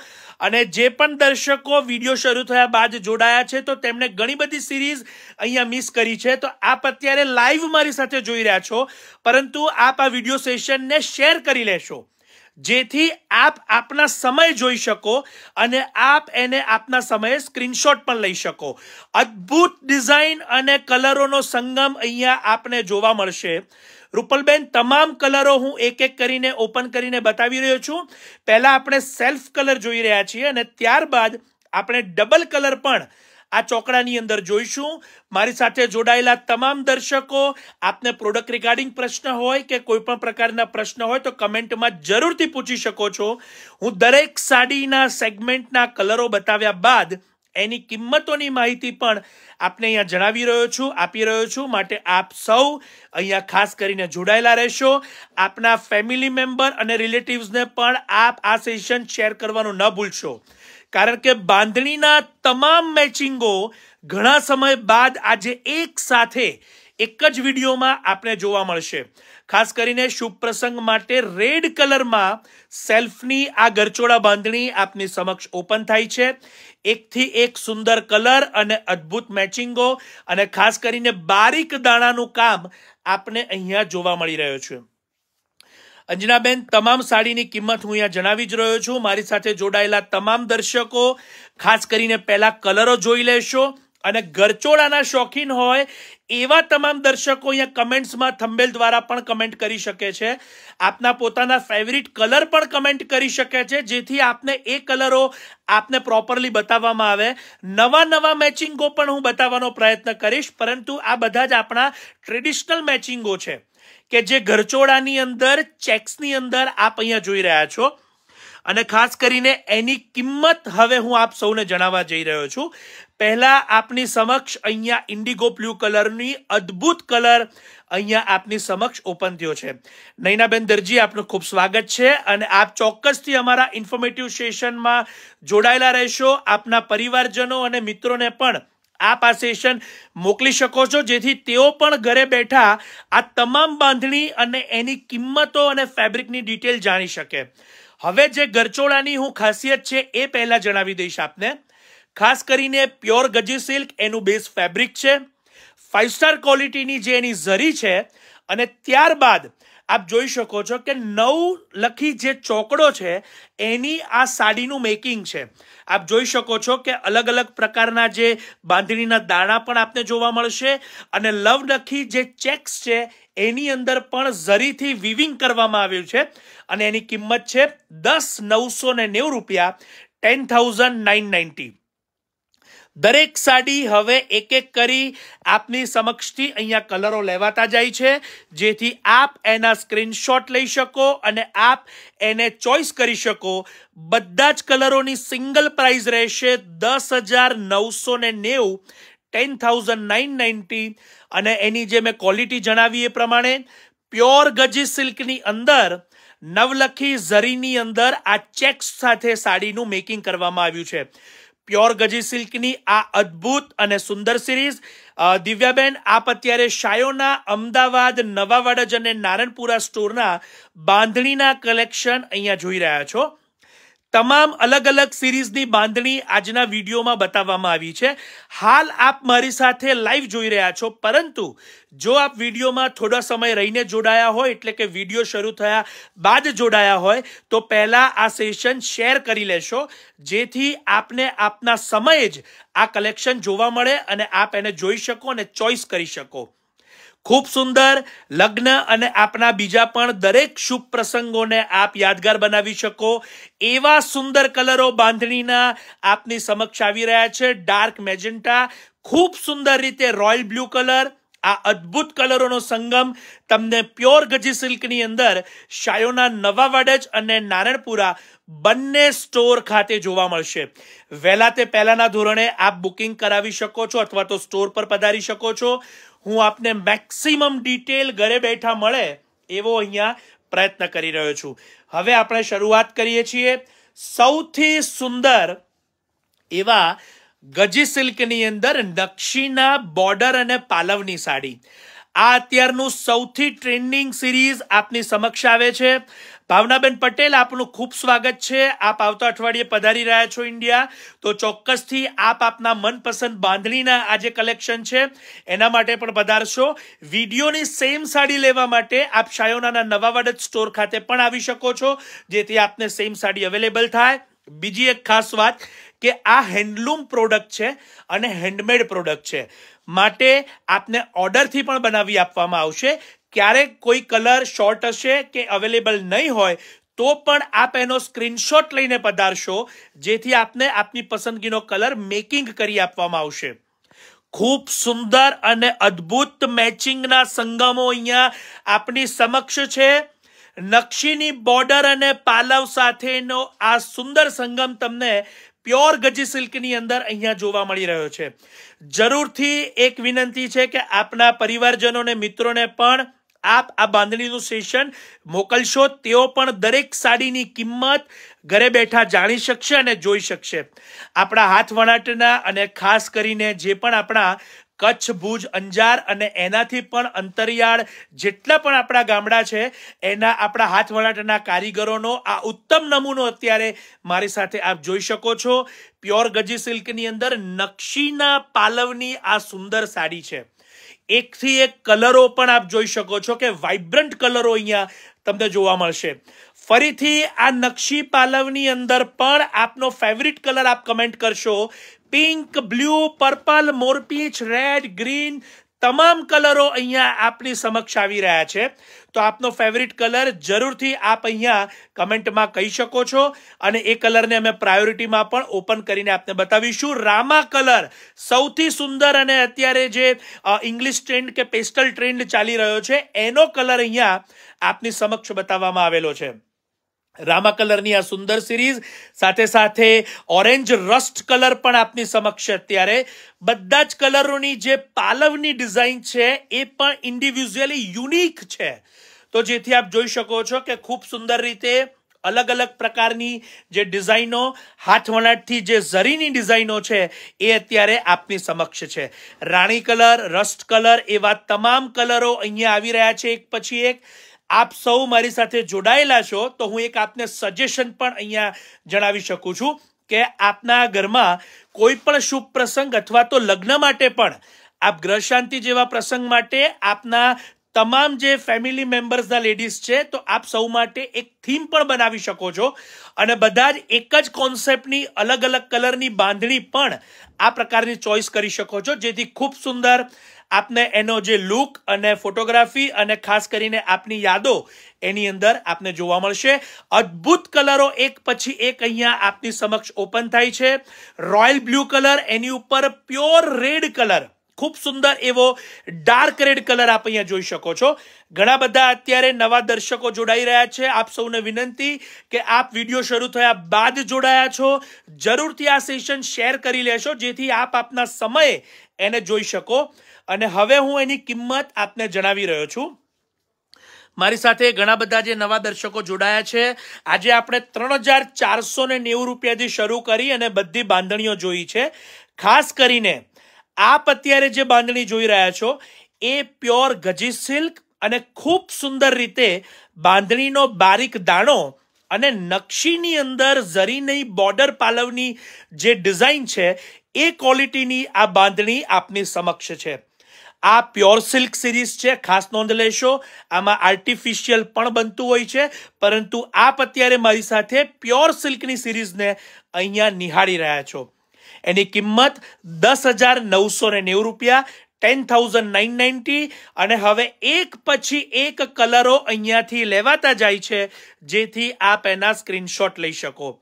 અને જે પણ દર્શકો વિડીયો શરૂ થયા બાદ જોડાયા છે તો તેમણે ઘણી બધી સિરીઝ અહીંયા મિસ કરી છે તો આપ અત્યારે લાઈવ મારી સાથે જોઈ રહ્યા છો પરંતુ આપ આ વિડીયો સેશનને શેર કરી લેશો જેથી આપ આપના સમય જોઈ શકો અને આપ એને આપના સમયે સ્ક્રીનશોટ પણ લઈ શકો અદ્ભુત ડિઝાઇન અને કલરોનો સંગમ અહીંયા આપને જોવા મળશે રૂપલબેન તમામ કલરો હું એક એક કરીને ઓપન કરીને બતાવી રહ્યો છું પહેલાં આપણે સેલ્ફ કલર જોઈ રહ્યા છીએ અને ત્યારબાદ આપણે ડબલ કલર પણ આ ચોકડાની અંદર જોઈશું મારી સાથે જોડાયેલા તમામ દર્શકો આપને પ્રોડક્ટ રિગાર્ડિંગ પ્રશ્ન હોય કે કોઈ પણ પ્રકારના પ્રશ્ન હોય તો કમેન્ટમાં જરૂરથી પૂછી શકો છો હું દરેક સાડીના સેગમેન્ટના કલરો બતાવ્યા બાદ એની કિંમતોની માહિતી પણ આપને અહીંયા જણાવી રહ્યો છું આપી રહ્યો છું માટે આપ સૌ અહીંયા ખાસ કરીને જોડાયેલા રહેશો આપના ફેમિલી મેમ્બર અને રિલેટિવ્સને પણ આપ આ સેશન શેર કરવાનું ન ભૂલશો કારણ કે બાંધણીના તમામ મેચિંગો ઘણા સમય બાદ આજે એક સાથે એક જ વિડીયોમાં આપને જોવા મળશે ખાસ કરીને શુભ પ્રસંગ માટે રેડ કલરમાં સેલ્ફની આ ગરચોડા બાંધણી આપની સમક્ષ ઓપન થાય છે એકથી એક સુંદર કલર અને અદ્ભુત મેચિંગો અને ખાસ કરીને બારીક દાણાનું કામ આપને અહીંયા જોવા મળી રહ્યો છે અંજનાબેન તમામ સાડીની કિંમત હું અહીંયા જણાવી જ રહ્યો છું મારી સાથે જોડાયેલા તમામ દર્શકો ખાસ કરીને પહેલા કલરો જોઈ લેશો અને ગરચોળાના શોખીન હોય એવા તમામ દર્શકો અહીંયા કમેન્ટ્સમાં થંબેલ દ્વારા પણ કમેન્ટ કરી શકે છે આપના પોતાના ફેવરિટ કલર પણ કમેન્ટ કરી શકે છે જેથી આપને એ કલરો આપને પ્રોપરલી બતાવવામાં આવે નવા નવા મેચિંગો પણ હું બતાવવાનો પ્રયત્ન કરીશ પરંતુ આ બધા જ આપણા ટ્રેડિશનલ મેચિંગો છે કે જે ઘરચોળાની અંદર ચેક્સની અંદર આપ અહીંયા જોઈ રહ્યા છો અને ખાસ કરીને એની કિંમત હવે હું આપ સૌને જણાવવા જઈ રહ્યો છું પહેલા આપની સમક્ષ અહીંયા ઇન્ડિગો બ્લુ કલરની અદ્ભુત કલર અહીંયા આપની સમક્ષ ઓપન થયો છે નૈનાબેન દરજી આપનું ખૂબ સ્વાગત છે અને આપ ચોક્કસથી અમારા ઇન્ફોર્મેટિવ સેશનમાં જોડાયેલા રહેશો આપના પરિવારજનો અને મિત્રોને પણ આપ આ સેશન મોકલી શકો છો જેથી તેઓ પણ ઘરે બેઠા આ તમામ બાંધણી અને એની કિંમતો અને ફેબ્રિકની ડિટેલ જાણી શકે હવે જે ગરચોળાની હું ખાસિયત છે એ પહેલા જણાવી દઈશ આપને ખાસ કરીને પ્યોર ગજી સિલ્ક એનું બેઝ ફેબ્રિક છે ફાઇવ સ્ટાર ક્વોલિટીની જે એની ઝરી છે અને ત્યારબાદ આપ જોઈ શકો છો કે નવ લખી જે ચોકડો છે એની આ સાડીનું મેકિંગ છે આપ જોઈ શકો છો કે અલગ અલગ પ્રકારના જે બાંધણીના દાણા પણ આપને જોવા મળશે અને લવ લખી જે ચેક્સ છે એની અંદર પણ ઝરીથી વિવિંગ કરવામાં આવ્યું છે અને એની કિંમત છે દસ નવસો ને નેવું રૂપિયા ટેન થાઉઝન્ડ નાઇન નાઇન્ટી દરેક સાડી હવે એક એક કરી આપની સમક્ષથી અહીંયા કલરો લેવાતા જાય છે જેથી આપ એના સ્ક્રીનશોટ લઈ શકો અને આપ એને ચોઇસ કરી શકો બધા જ કલરોની સિંગલ પ્રાઇઝ રહેશે દસ હજાર નવસો ને નેવું ટેન થાઉઝન્ડ નાઇન નાઇન્ટી અને એની જે મેં ક્વોલિટી જણાવી એ પ્રમાણે પ્યોર ગજી સિલ્કની અંદર નવલખી ઝરીની અંદર આ ચેક્સ સાથે સાડીનું મેકિંગ કરવામાં આવ્યું છે પ્યોર ગજી સિલ્કની આ અદ્ભુત અને સુંદર સિરીઝ દિવ્યાબેન આપ અત્યારે શાયોના અમદાવાદ નવાવાડજ અને નારણપુરા સ્ટોરના બાંધણીના કલેક્શન અહીંયા જોઈ રહ્યા છો તમામ અલગ અલગ સિરીઝની બાંધણી આજના વિડીયોમાં બતાવવામાં આવી છે હાલ આપ મારી સાથે લાઈવ જોઈ રહ્યા છો પરંતુ જો આપ વિડીયોમાં થોડા સમય રહીને જોડાયા હોય એટલે કે વિડીયો શરૂ થયા બાદ જોડાયા હોય તો પહેલાં આ સેશન શેર કરી લેશો જેથી આપને આપના સમયે જ આ કલેક્શન જોવા મળે અને આપ એને જોઈ શકો અને ચોઈસ કરી શકો ખૂબ સુંદર લગ્ન અને આપના બીજા પણ દરેક શુભ પ્રસંગોને આપ યાદગાર બનાવી શકો એવા સુંદર કલરો બાંધણીના આપની સમક્ષ આવી રહ્યા છે ડાર્ક મેજન્ટા ખૂબ સુંદર રીતે રોયલ બ્લુ કલર આ અદ્ભુત કલરોનો સંગમ તમને પ્યોર ગજી સિલ્કની અંદર શાયોના નવા વડજ અને નારણપુરા બંને સ્ટોર ખાતે જોવા મળશે વહેલા તે પહેલાના ધોરણે આપ બુકિંગ કરાવી શકો છો અથવા તો સ્ટોર પર પધારી શકો છો હું આપને મેક્સિમમ ડિટેલ ઘરે બેઠા મળે એવો અહીંયા પ્રયત્ન કરી રહ્યો છું હવે આપણે શરૂઆત કરીએ છીએ સૌથી સુંદર એવા ગજી સિલ્કની અંદર નકશીના બોર્ડર અને પાલવની સાડી આ અત્યારનું સૌથી ટ્રેન્ડિંગ સિરીઝ આપની સમક્ષ આવે છે ભાવનાબેન પટેલ આપનું ખૂબ સ્વાગત છે આપ આવતા અઠવાડિયે પધારી રહ્યા છો ઇન્ડિયા તો ચોક્કસથી આપ આપના મનપસંદ બાંધણીના આજે કલેક્શન છે એના માટે પણ પધારશો વિડીયોની સેમ સાડી લેવા માટે આપ શાયોનાના નવાવાડ સ્ટોર ખાતે પણ આવી શકો છો જેથી આપને સેમ સાડી અવેલેબલ થાય બીજી એક ખાસ વાત કે આ હેન્ડલૂમ પ્રોડક્ટ છે અને હેન્ડમેડ પ્રોડક્ટ છે માટે આપને ઓર્ડરથી પણ બનાવી આપવામાં આવશે ક્યારેક કોઈ કલર શોર્ટ હશે કે અવેલેબલ નહીં હોય તો પણ આપ એનો સ્ક્રીનશોટ લઈને પધારશો જેથી આપને આપની પસંદગીનો કલર મેકિંગ કરી આપવામાં આવશે ખૂબ સુંદર અને અદ્ભુત મેચિંગના સંગમો અહીંયા આપની સમક્ષ છે નકશીની બોર્ડર અને પાલવ સાથેનો આ સુંદર સંગમ તમને પ્યોર ગજી સિલ્કની અંદર અહીંયા જોવા મળી રહ્યો છે જરૂરથી એક વિનંતી છે કે આપના પરિવારજનોને મિત્રોને પણ આપ આ બાંધણીનું સેશન મોકલશો તેઓ પણ દરેક સાડીની કિંમત ઘરે બેઠા જાણી શકશે અને જોઈ શકશે આપણા હાથ વણાટના અને ખાસ કરીને જે પણ આપણા કચ્છ ભુજ અંજાર અને એનાથી પણ અંતરિયાળ જેટલા પણ આપણા ગામડા છે એના આપણા હાથ વણાટના કારીગરોનો આ ઉત્તમ નમૂનો અત્યારે મારી સાથે આપ જોઈ શકો છો પ્યોર ગજી સિલ્કની અંદર નકશીના પાલવની આ સુંદર સાડી છે એકથી એક કલરો પણ આપ જોઈ શકો છો કે વાઇબ્રન્ટ કલરો અહીંયા તમને જોવા મળશે ફરીથી આ નકશી પાલવની અંદર પણ આપનો ફેવરિટ કલર આપ કમેન્ટ કરશો પિંક બ્લુ પર્પલ મોરપીચ રેડ ગ્રીન તમામ કલરો અહીંયા આપની સમક્ષ આવી રહ્યા છે તો આપનો ફેવરિટ કલર જરૂરથી આપ અહીંયા કમેન્ટમાં કહી શકો છો અને એ કલરને અમે પ્રાયોરિટીમાં પણ ઓપન કરીને આપને બતાવીશું રામા કલર સૌથી સુંદર અને અત્યારે જે ઇંગ્લિશ ટ્રેન્ડ કે પેસ્ટલ ટ્રેન્ડ ચાલી રહ્યો છે એનો કલર અહીંયા આપની સમક્ષ બતાવવામાં આવેલો છે રામા કલરની આ સુંદર સિરીઝ સાથે સાથે ઓરેન્જ રસ્ટ કલર પણ આપની સમક્ષ અત્યારે બધા જ કલરોની જે પાલવની ડિઝાઇન છે એ પણ ઇન્ડિવિઝ્યુઅલી યુનિક છે તો જેથી આપ જોઈ શકો છો કે ખૂબ સુંદર રીતે અલગ અલગ પ્રકારની જે ડિઝાઇનો હાથવણાટથી જે ઝરીની ડિઝાઇનો છે એ અત્યારે આપની સમક્ષ છે રાણી કલર રસ્ટ કલર એવા તમામ કલરો અહીંયા આવી રહ્યા છે એક પછી એક આપ સૌ મારી સાથે જોડાયેલા છો તો હું એક આપને સજેશન પણ અહીંયા જણાવી શકું છું કે આપના ઘરમાં કોઈ પણ શુભ પ્રસંગ અથવા તો લગ્ન માટે પણ આપ ગ્રહ શાંતિ જેવા પ્રસંગ માટે આપના તમામ જે ફેમિલી મેમ્બર્સના લેડીઝ છે તો આપ સૌ માટે એક થીમ પણ બનાવી શકો છો અને બધા જ એક જ કોન્સેપ્ટની અલગ અલગ કલરની બાંધણી પણ આ પ્રકારની ચોઇસ કરી શકો છો જેથી ખૂબ સુંદર આપને એનો જે લુક અને ફોટોગ્રાફી અને ખાસ કરીને આપની યાદો એની અંદર આપને જોવા મળશે અદ્ભુત કલરો એક પછી એક અહીંયા આપની સમક્ષ ઓપન થાય છે રોયલ બ્લુ કલર એની ઉપર પ્યોર રેડ કલર ખૂબ સુંદર એવો ડાર્ક રેડ કલર આપ અહીંયા જોઈ શકો છો ઘણા બધા અત્યારે નવા દર્શકો જોડાઈ રહ્યા છે આપ સૌને વિનંતી કે આપ વિડીયો શરૂ થયા બાદ જોડાયા છો જરૂરથી આ સેશન શેર કરી લેશો જેથી આપ આપના સમયે એને જોઈ શકો અને હવે હું એની કિંમત આપને જણાવી રહ્યો છું મારી સાથે ઘણા બધા જે નવા દર્શકો જોડાયા છે આજે આપણે ત્રણ હજાર ચારસો ને નેવું રૂપિયાથી શરૂ કરી અને બધી બાંધણીઓ જોઈ છે ખાસ કરીને આપ અત્યારે જે બાંધણી જોઈ રહ્યા છો એ પ્યોર ગજી સિલ્ક અને ખૂબ સુંદર રીતે બાંધણીનો બારીક દાણો અને નકશીની અંદર ઝરીની બોર્ડર પાલવની જે ડિઝાઇન છે એ ક્વોલિટીની આ બાંધણી આપની સમક્ષ છે આ પ્યોર સિલ્ક સિરીઝ છે ખાસ નોંધ લેશો આમાં આર્ટિફિશિયલ પણ બનતું હોય છે પરંતુ આપ અત્યારે મારી સાથે પ્યોર સિલ્કની સિરીઝને અહીંયા નિહાળી રહ્યા છો એની કિંમત દસ હજાર નવસો ને નેવું રૂપિયા ટેન થાઉઝન્ડ નાઇન નાઇન્ટી અને હવે એક પછી એક કલરો અહીંયાથી લેવાતા જાય છે જેથી આપ એના સ્ક્રીનશોટ લઈ શકો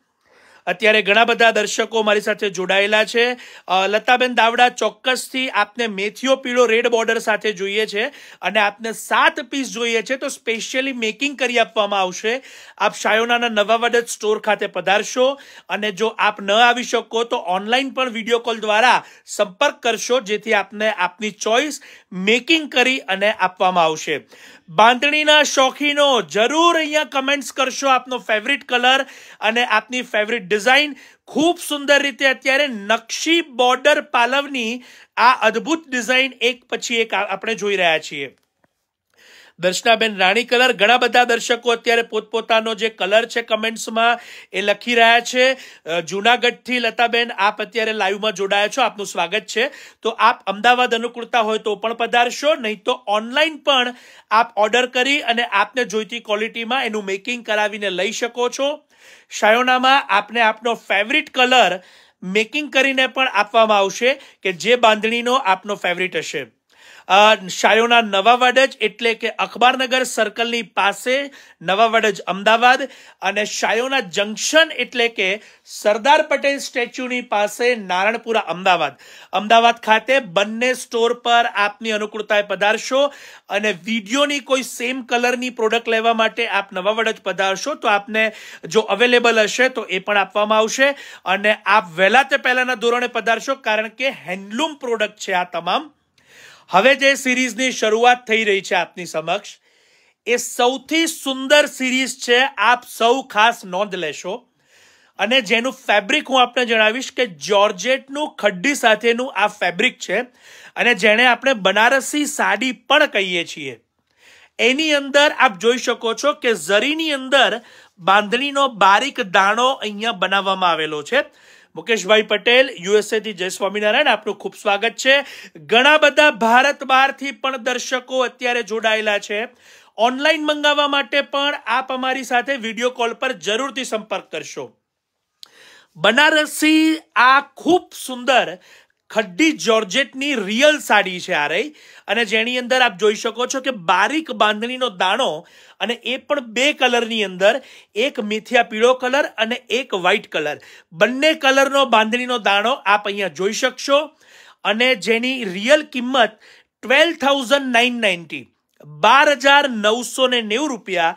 અત્યારે ઘણા બધા દર્શકો મારી સાથે જોડાયેલા છે લતાબેન દાવડા ચોક્કસથી આપને મેથીઓ પીળો રેડ બોર્ડર સાથે જોઈએ છે અને આપને સાત પીસ જોઈએ છે તો સ્પેશિયલી મેકિંગ કરી આપવામાં આવશે આપ શાયોનાના નવા વડદ સ્ટોર ખાતે પધારશો અને જો આપ ન આવી શકો તો ઓનલાઈન પણ વિડીયો કોલ દ્વારા સંપર્ક કરશો જેથી આપને આપની ચોઇસ મેકિંગ કરી અને આપવામાં આવશે બાંધણીના શોખીનો જરૂર અહીંયા કમેન્ટ્સ કરશો આપનો ફેવરિટ કલર અને આપની ફેવરિટ ડિઝાઇન ખૂબ સુંદર રીતે અત્યારે નકશી બોર્ડર પાલવની આ અદ્ભુત ડિઝાઇન એક પછી એક આપણે જોઈ રહ્યા છીએ દર્શનાબેન રાણી કલર ઘણા બધા દર્શકો અત્યારે પોતપોતાનો જે કલર છે કમેન્ટ્સમાં એ લખી રહ્યા છે જુનાગઢથી લતાબેન આપ અત્યારે લાઈવમાં જોડાયા છો આપનું સ્વાગત છે તો આપ અમદાવાદ અનુકૂળતા હોય તો પણ પધારશો નહીં તો ઓનલાઈન પણ આપ ઓર્ડર કરી અને આપને જોઈતી ક્વોલિટીમાં એનું મેકિંગ કરાવીને લઈ શકો છો શાયોનામાં આપને આપનો ફેવરિટ કલર મેકિંગ કરીને પણ આપવામાં આવશે કે જે બાંધણીનો આપનો ફેવરિટ હશે શાયોના નવા વડજ એટલે કે અખબારનગર સર્કલની પાસે નવા વડજ અમદાવાદ અને શાયોના જંકશન એટલે કે સરદાર પટેલ સ્ટેચ્યુની પાસે નારણપુરા અમદાવાદ અમદાવાદ ખાતે બંને સ્ટોર પર આપની અનુકૂળતાએ પધારશો અને વિડીયોની કોઈ સેમ કલરની પ્રોડક્ટ લેવા માટે આપ નવા વડજ પધારશો તો આપને જો અવેલેબલ હશે તો એ પણ આપવામાં આવશે અને આપ વહેલા તે પહેલાના ધોરણે પધારશો કારણ કે હેન્ડલૂમ પ્રોડક્ટ છે આ તમામ હવે જે સિરીઝની શરૂઆત થઈ રહી છે આપની સમક્ષ એ સૌથી સુંદર સિરીઝ છે આપ સૌ ખાસ નોંધ લેશો અને જેનું ફેબ્રિક હું આપને જણાવીશ કે જોર્જેટનું ખડ્ડી સાથેનું આ ફેબ્રિક છે અને જેને આપણે બનારસી સાડી પણ કહીએ છીએ એની અંદર આપ જોઈ શકો છો કે ઝરીની અંદર બાંધણીનો બારીક દાણો અહીંયા બનાવવામાં આવેલો છે મુકેશભાઈ પટેલ યુએસએથી જય સ્વામિનારાયણ આપનું ખૂબ સ્વાગત છે ઘણા બધા ભારત બહારથી પણ દર્શકો અત્યારે જોડાયેલા છે ઓનલાઈન મંગાવવા માટે પણ આપ અમારી સાથે વિડીયો કોલ પર જરૂરથી સંપર્ક કરશો બનારસી આ ખૂબ સુંદર ખડ્ડી જોર્જેટની રિયલ સાડી છે આ રહી અને જેની અંદર આપ જોઈ શકો છો કે બારીક બાંધણીનો દાણો અને એ પણ બે કલરની અંદર એક મેથિયા પીળો કલર અને એક વ્હાઇટ કલર બંને કલરનો બાંધણીનો દાણો આપ અહીંયા જોઈ શકશો અને જેની રિયલ કિંમત ટ્વેલ્વ થાઉઝન્ડ નાઇન નાઇન્ટી બાર હજાર નવસો ને નેવું રૂપિયા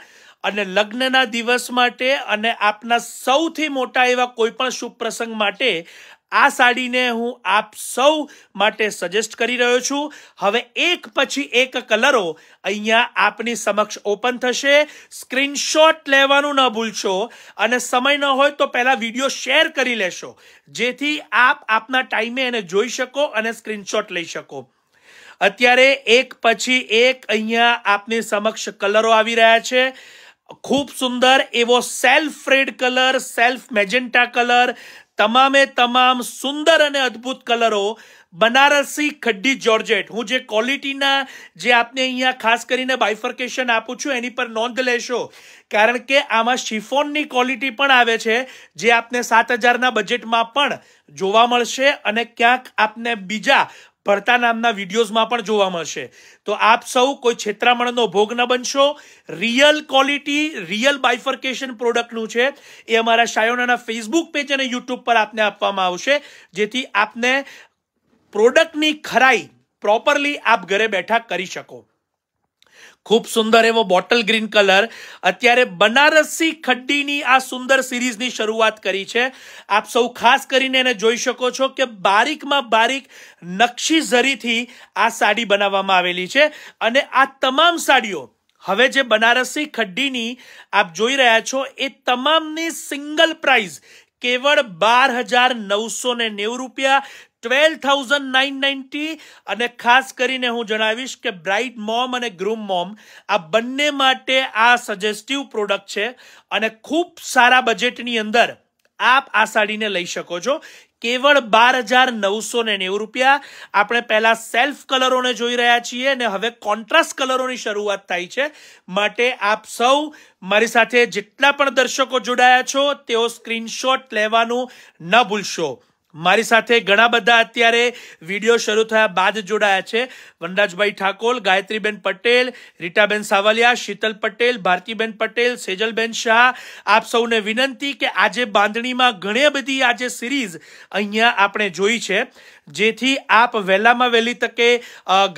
અને લગ્નના દિવસ માટે અને આપના સૌથી મોટા એવા કોઈ પણ શુભ પ્રસંગ માટે આ સાડીને હું આપ સૌ માટે સજેસ્ટ કરી રહ્યો છું હવે એક પછી એક કલરો અહીંયા આપની સમક્ષ ઓપન થશે સ્ક્રીનશોટ લેવાનું ન ભૂલશો અને સમય ન હોય તો પહેલાં વિડીયો શેર કરી લેશો જેથી આપ આપના ટાઈમે એને જોઈ શકો અને સ્ક્રીનશોટ લઈ શકો અત્યારે એક પછી એક અહીંયા આપની સમક્ષ કલરો આવી રહ્યા છે ખૂબ સુંદર એવો self red colour self magenta colour તમામે તમામ સુંદર અને અદ્ભુત કલરો બનારસી ખડ્ડી જોર્જેટ હું જે ક્વોલિટીના જે આપને અહીંયા ખાસ કરીને બાઇફર્કેશન આપું છું એની પર નોંધ લેશો કારણ કે આમાં શિફોનની ક્વોલિટી પણ આવે છે જે આપને સાત હજારના બજેટમાં પણ જોવા મળશે અને ક્યાંક આપને બીજા ભરતા નામના વિડીયોઝમાં પણ જોવા મળશે તો આપ સૌ કોઈ છેતરામણનો ભોગ ન બનશો રિયલ ક્વોલિટી રિયલ બાઇફર્કેશન પ્રોડક્ટનું છે એ અમારા શાયોનાના ફેસબુક પેજ અને યુટ્યુબ પર આપને આપવામાં આવશે જેથી આપને પ્રોડક્ટની ખરાઈ પ્રોપરલી આપ ઘરે બેઠા કરી શકો ખૂબ સુંદર એવો બોટલ ગ્રીન કલર અત્યારે બનારસી ખડ્ડીની આ સુંદર સિરીઝની શરૂઆત કરી છે આપ સૌ ખાસ કરીને એને જોઈ શકો છો કે બારીકમાં બારીક નકશી ઝરીથી આ સાડી બનાવવામાં આવેલી છે અને આ તમામ સાડીઓ હવે જે બનારસી ખડ્ડીની આપ જોઈ રહ્યા છો એ તમામની સિંગલ પ્રાઇઝ કેવળ બાર હજાર નવસો ને નેવું રૂપિયા ટ્વેલ્વ થાઉઝન્ડ નાઇન નાઇન્ટી અને ખાસ કરીને હું જણાવીશ કે બ્રાઇટ મોમ અને ગ્રૂમ મોમ આ બંને માટે આ સજેસ્ટિવ પ્રોડક્ટ છે અને ખૂબ સારા બજેટની અંદર આપ આ સાડીને લઈ શકો છો કેવળ બાર હજાર નવસો ને નેવું રૂપિયા આપણે પહેલાં સેલ્ફ કલરોને જોઈ રહ્યા છીએ અને હવે કોન્ટ્રાસ્ટ કલરોની શરૂઆત થાય છે માટે આપ સૌ મારી સાથે જેટલા પણ દર્શકો જોડાયા છો તેઓ સ્ક્રીનશોટ લેવાનું ન ભૂલશો મારી સાથે ઘણા બધા અત્યારે વિડીયો શરૂ થયા બાદ જોડાયા છે વનરાજભાઈ ઠાકોર ગાયત્રીબેન પટેલ રીટાબેન સાવલિયા શીતલ પટેલ ભારતીબેન પટેલ સેજલબેન શાહ આપ સૌને વિનંતી કે આજે બાંધણીમાં ઘણી બધી આજે સિરીઝ અહીંયા આપણે જોઈ છે જેથી આપ વહેલામાં વહેલી તકે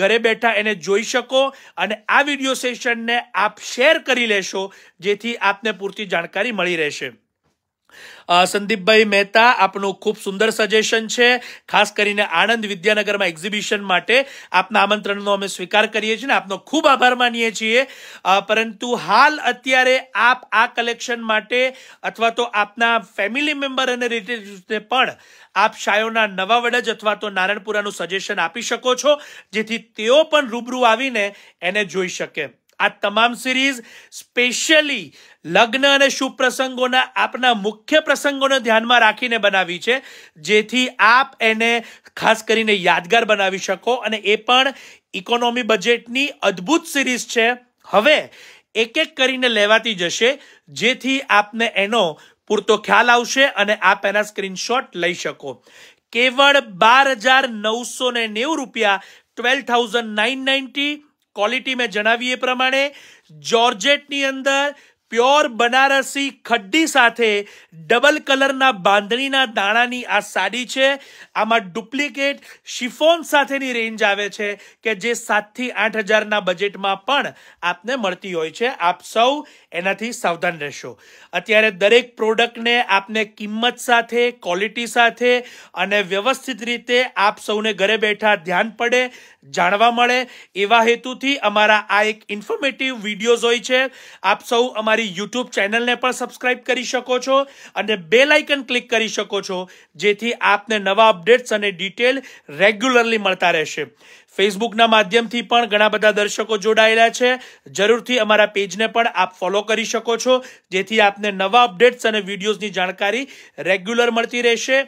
ઘરે બેઠા એને જોઈ શકો અને આ વિડીયો સેશનને આપ શેર કરી લેશો જેથી આપને પૂરતી જાણકારી મળી રહેશે સંદીપભાઈ મહેતા આપનું ખૂબ સુંદર સજેશન છે ખાસ કરીને આણંદ વિદ્યાનગરમાં એક્ઝિબિશન માટે આપના આમંત્રણનો અમે સ્વીકાર કરીએ છીએ ને આપનો ખૂબ આભાર માનીએ છીએ પરંતુ હાલ અત્યારે આપ આ કલેક્શન માટે અથવા તો આપના ફેમિલી મેમ્બર અને રિલેટિવ્સને પણ આપ શાયોના નવા વડજ અથવા તો નારણપુરાનું સજેશન આપી શકો છો જેથી તેઓ પણ રૂબરૂ આવીને એને જોઈ શકે આ તમામ સિરીઝ સ્પેશિયલી લગ્ન અને શુભ પ્રસંગોના આપના મુખ્ય પ્રસંગોને ધ્યાનમાં રાખીને બનાવી છે જેથી આપ એને ખાસ કરીને યાદગાર બનાવી શકો અને એ પણ ઇકોનોમી બજેટની અદ્ભુત સિરીઝ છે હવે એક એક કરીને લેવાતી જશે જેથી આપને એનો પૂરતો ખ્યાલ આવશે અને આપ એના સ્ક્રીનશોટ લઈ શકો કેવળ બાર હજાર નવસો ને નેવું રૂપિયા twelve thousand nine ninety quality મેં જણાવી એ પ્રમાણે જોર્જેટની અંદર પ્યોર બનારસી ખડ્ડી સાથે ડબલ કલરના બાંધણીના દાણાની આ સાડી છે આમાં ડુપ્લિકેટ શિફોન સાથેની રેન્જ આવે છે કે જે સાતથી આઠ હજારના બજેટમાં પણ આપને મળતી હોય છે આપ સૌ એનાથી સાવધાન રહેશો અત્યારે દરેક પ્રોડક્ટને આપને કિંમત સાથે ક્વોલિટી સાથે અને વ્યવસ્થિત રીતે આપ સૌને ઘરે બેઠા ધ્યાન પડે જાણવા મળે એવા હેતુથી અમારા આ એક ઇન્ફોર્મેટિવ વિડીયોઝ હોય છે આપ સૌ અમારી યુટ્યુબ ચેનલને પણ સબસ્ક્રાઇબ કરી શકો છો અને બે લાઇકન ક્લિક કરી શકો છો જેથી આપને નવા અપડેટ્સ અને ડિટેલ રેગ્યુલરલી મળતા રહેશે ફેસબુકના માધ્યમથી પણ ઘણા બધા દર્શકો જોડાયેલા છે જરૂરથી અમારા પેજને પણ આપ ફોલો કરી શકો છો જેથી આપને નવા અપડેટ્સ અને વિડીયોઝની જાણકારી રેગ્યુલર મળતી રહેશે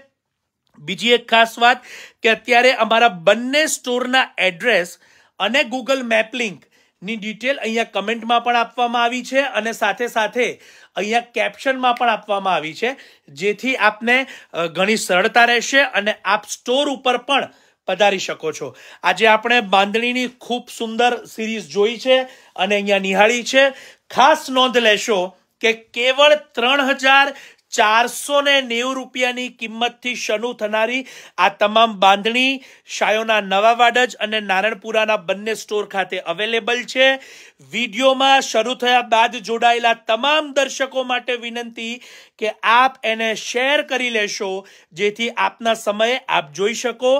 બીજી એક ખાસ વાત કે અત્યારે અમારા બંને સ્ટોરના એડ્રેસ અને ગૂગલ મેપ લિંક ડિટેલ અહીંયા કમેન્ટમાં પણ આપવામાં આવી છે અને સાથે સાથે અહીંયા કેપ્શનમાં પણ આપવામાં આવી છે જેથી આપને ઘણી સરળતા રહેશે અને આપ સ્ટોર ઉપર પણ પધારી શકો છો આજે આપણે બાંધણીની ખૂબ સુંદર સિરીઝ જોઈ છે અને અહીંયા નિહાળી છે ખાસ નોંધ લેશો કે કેવળ ત્રણ હજાર ચારસો ને નેવું રૂપિયાની કિંમતથી શરૂ થનારી આ તમામ બાંધણી શાયોના નવા વાડજ અને નારણપુરાના બંને સ્ટોર ખાતે અવેલેબલ છે વિડીયોમાં શરૂ થયા બાદ જોડાયેલા તમામ દર્શકો માટે વિનંતી કે આપ એને શેર કરી લેશો જેથી આપના સમયે આપ જોઈ શકો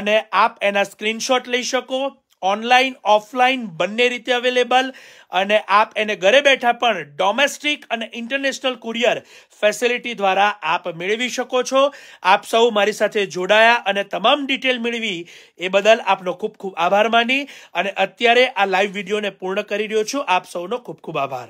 અને આપ એના સ્ક્રીનશોટ લઈ શકો ઓનલાઈન ઓફલાઈન બંને રીતે અવેલેબલ અને આપ એને ઘરે બેઠા પણ ડોમેસ્ટિક અને ઇન્ટરનેશનલ કુરિયર ફેસિલિટી દ્વારા આપ મેળવી શકો છો આપ સૌ મારી સાથે જોડાયા અને તમામ ડિટેલ મેળવી એ બદલ આપનો ખૂબ ખૂબ આભાર માની અને અત્યારે આ લાઈવ વિડીયોને પૂર્ણ કરી રહ્યો છું આપ સૌનો ખૂબ ખૂબ આભાર